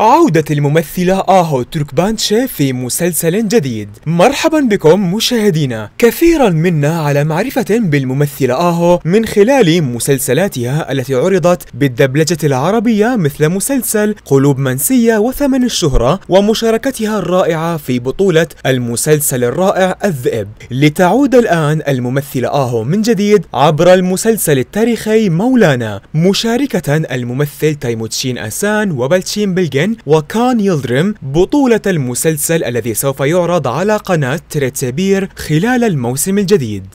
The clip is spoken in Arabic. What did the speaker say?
عودة الممثلة آهو تركبانشي في مسلسل جديد مرحبا بكم مشاهدينا كثيرا منا على معرفة بالممثلة آهو من خلال مسلسلاتها التي عرضت بالدبلجة العربية مثل مسلسل قلوب منسية وثمن الشهرة ومشاركتها الرائعة في بطولة المسلسل الرائع الذئب لتعود الآن الممثلة آهو من جديد عبر المسلسل التاريخي مولانا مشاركة الممثل تيموتشين أسان وبلتشين بلجين الفنان وكان يلدرم بطولة المسلسل الذي سوف يعرض على قناة تريتسابير خلال الموسم الجديد